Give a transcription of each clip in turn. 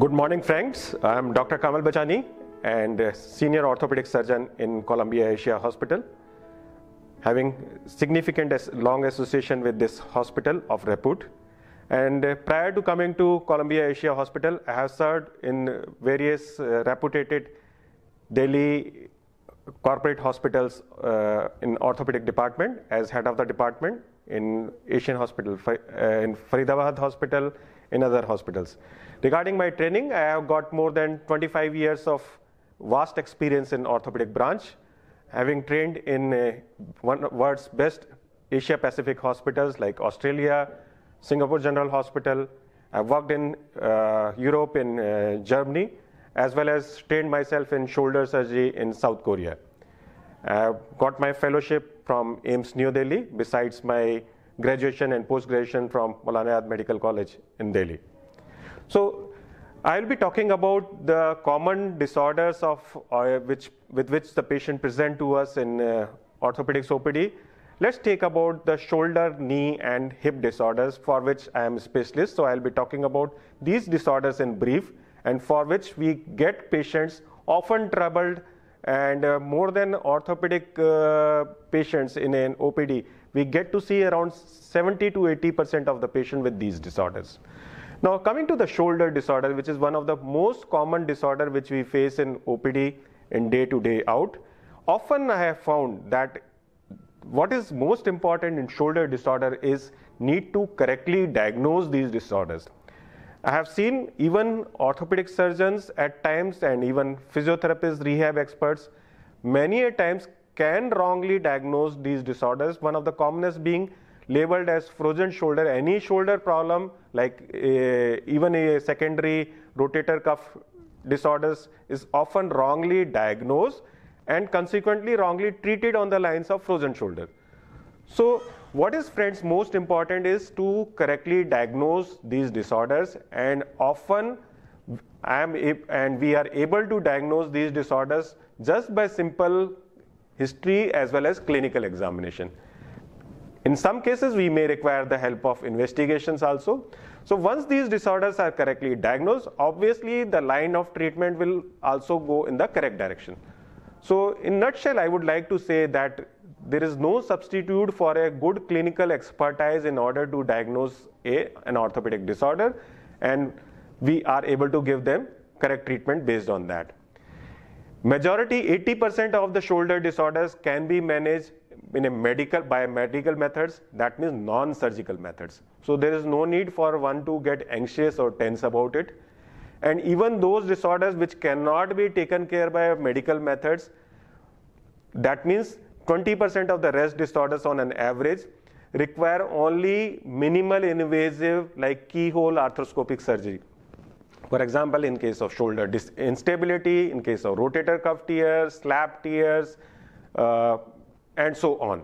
Good morning, friends. I'm Dr. Kamal Bachani and senior orthopedic surgeon in Columbia Asia Hospital, having significant long association with this hospital of repute. And uh, prior to coming to Columbia Asia Hospital, I have served in various uh, reputed Delhi corporate hospitals uh, in orthopedic department as head of the department in Asian Hospital, uh, in Faridabad Hospital, in other hospitals. Regarding my training, I have got more than 25 years of vast experience in orthopedic branch, having trained in uh, one of world's best Asia Pacific hospitals like Australia, Singapore General Hospital. I've worked in uh, Europe, in uh, Germany, as well as trained myself in shoulder surgery in South Korea. I got my fellowship from IMS New Delhi, besides my graduation and post-graduation from Maulana Medical College in Delhi. So I will be talking about the common disorders of uh, which with which the patient present to us in uh, orthopedics OPD. Let's take about the shoulder, knee, and hip disorders for which I am a specialist. So I'll be talking about these disorders in brief, and for which we get patients often troubled and uh, more than orthopedic uh, patients in an OPD, we get to see around 70 to 80 percent of the patient with these disorders. Now coming to the shoulder disorder, which is one of the most common disorder which we face in OPD in day to day out. Often I have found that what is most important in shoulder disorder is need to correctly diagnose these disorders. I have seen even orthopedic surgeons at times and even physiotherapists, rehab experts, many a times can wrongly diagnose these disorders. One of the commonest being labeled as frozen shoulder, any shoulder problem like eh, even a secondary rotator cuff disorders is often wrongly diagnosed and consequently wrongly treated on the lines of frozen shoulder. So what is friends most important is to correctly diagnose these disorders and often I am and we are able to diagnose these disorders just by simple history as well as clinical examination. In some cases, we may require the help of investigations also. So once these disorders are correctly diagnosed, obviously the line of treatment will also go in the correct direction. So in nutshell, I would like to say that there is no substitute for a good clinical expertise in order to diagnose a, an orthopedic disorder and we are able to give them correct treatment based on that. Majority 80% of the shoulder disorders can be managed in a medical by medical methods that means non-surgical methods. So there is no need for one to get anxious or tense about it and even those disorders which cannot be taken care by medical methods that means 20% of the rest disorders on an average require only minimal invasive like keyhole arthroscopic surgery. For example, in case of shoulder instability, in case of rotator cuff tears, slap tears, uh, and so on.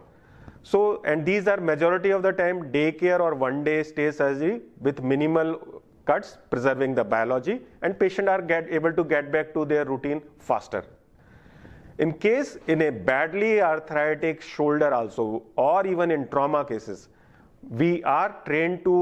So, and these are majority of the time day care or one day stay surgery with minimal cuts preserving the biology and patient are get, able to get back to their routine faster in case in a badly arthritic shoulder also or even in trauma cases we are trained to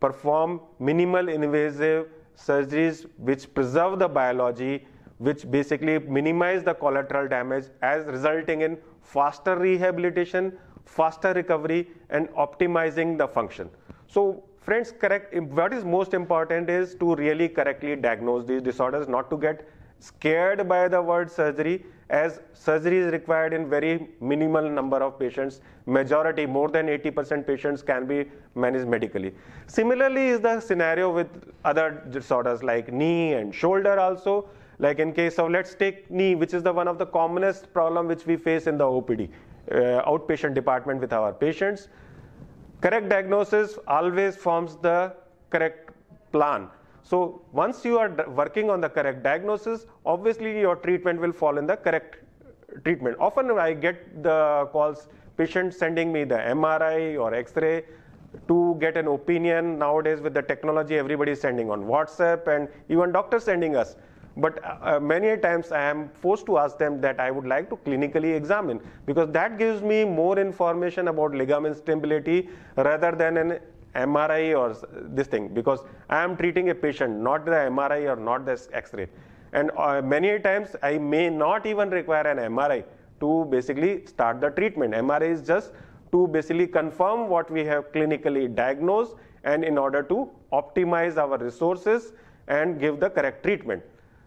perform minimal invasive surgeries which preserve the biology which basically minimize the collateral damage as resulting in faster rehabilitation faster recovery and optimizing the function so friends correct what is most important is to really correctly diagnose these disorders not to get scared by the word surgery as surgery is required in very minimal number of patients. Majority, more than 80% patients can be managed medically. Similarly is the scenario with other disorders like knee and shoulder also. Like in case of, let's take knee, which is the one of the commonest problem which we face in the OPD, uh, outpatient department with our patients. Correct diagnosis always forms the correct plan so once you are working on the correct diagnosis, obviously your treatment will fall in the correct treatment. Often I get the calls, patients sending me the MRI or X-ray to get an opinion. Nowadays with the technology, everybody is sending on WhatsApp and even doctors sending us. But uh, uh, many times I am forced to ask them that I would like to clinically examine because that gives me more information about ligament stability rather than an MRI or this thing because I am treating a patient, not the MRI or not the X-ray. And uh, many times I may not even require an MRI to basically start the treatment. MRI is just to basically confirm what we have clinically diagnosed and in order to optimize our resources and give the correct treatment.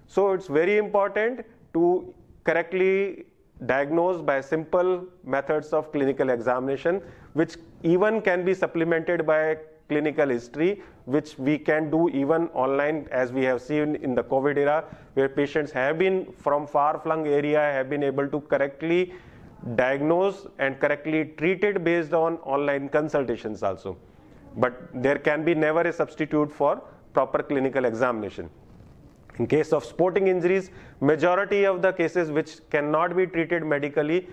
So it's very important to correctly diagnose by simple methods of clinical examination, which even can be supplemented by clinical history, which we can do even online, as we have seen in the COVID era, where patients have been from far flung area have been able to correctly diagnose and correctly treated based on online consultations also. But there can be never a substitute for proper clinical examination. In case of sporting injuries, majority of the cases which cannot be treated medically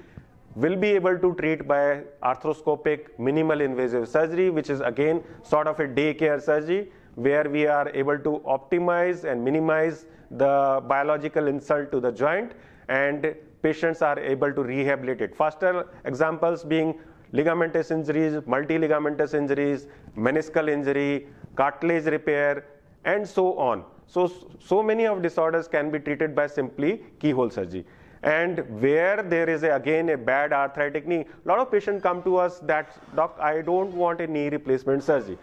will be able to treat by arthroscopic minimal invasive surgery, which is again sort of a daycare surgery where we are able to optimize and minimize the biological insult to the joint and patients are able to rehabilitate. Faster examples being ligamentous injuries, multi-ligamentous injuries, meniscal injury, cartilage repair, and so on. So, so many of disorders can be treated by simply keyhole surgery. And where there is a, again a bad arthritic knee, a lot of patients come to us that, doc, I don't want a knee replacement surgery.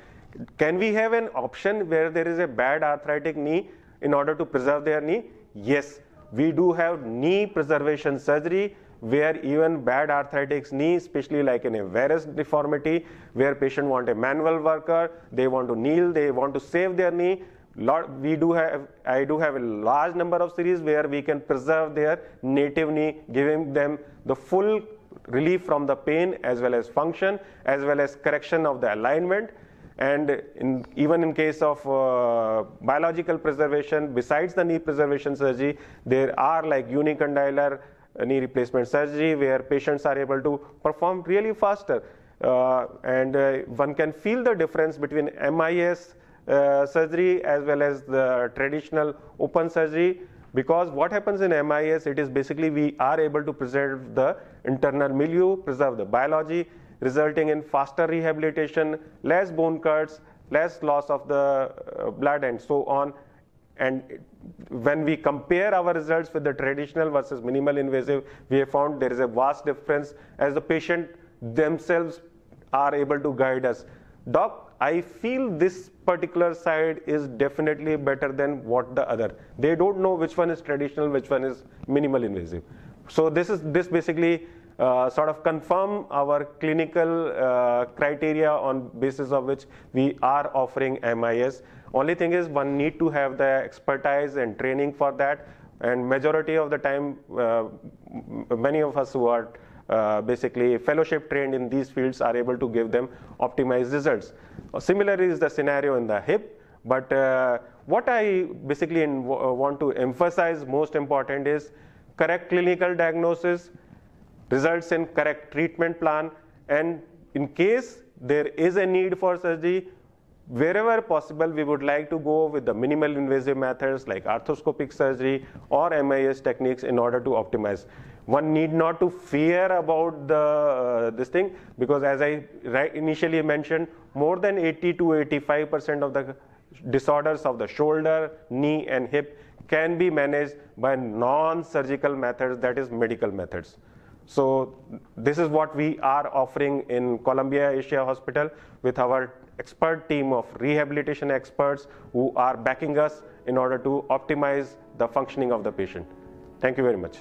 Can we have an option where there is a bad arthritic knee in order to preserve their knee? Yes, we do have knee preservation surgery where even bad arthritic knee, especially like in a varus deformity, where patient want a manual worker, they want to kneel, they want to save their knee, lot we do have i do have a large number of series where we can preserve their native knee giving them the full relief from the pain as well as function as well as correction of the alignment and in, even in case of uh, biological preservation besides the knee preservation surgery there are like unicondylar uh, knee replacement surgery where patients are able to perform really faster uh, and uh, one can feel the difference between mis uh, surgery as well as the traditional open surgery because what happens in MIS it is basically we are able to preserve the internal milieu, preserve the biology resulting in faster rehabilitation, less bone cuts, less loss of the uh, blood and so on and when we compare our results with the traditional versus minimal invasive we have found there is a vast difference as the patient themselves are able to guide us doc I feel this particular side is definitely better than what the other. They don't know which one is traditional, which one is minimal invasive. So this is this basically uh, sort of confirm our clinical uh, criteria on basis of which we are offering MIS. Only thing is one need to have the expertise and training for that. And majority of the time, uh, many of us who are uh, basically fellowship trained in these fields are able to give them optimized results. Uh, similarly, is the scenario in the hip, but uh, what I basically uh, want to emphasize most important is correct clinical diagnosis, results in correct treatment plan, and in case there is a need for surgery, wherever possible, we would like to go with the minimal invasive methods like arthroscopic surgery or MIS techniques in order to optimize. One need not to fear about the, uh, this thing because as I initially mentioned, more than 80 to 85% of the disorders of the shoulder, knee and hip can be managed by non-surgical methods, that is medical methods. So this is what we are offering in Columbia Asia Hospital with our expert team of rehabilitation experts who are backing us in order to optimize the functioning of the patient. Thank you very much.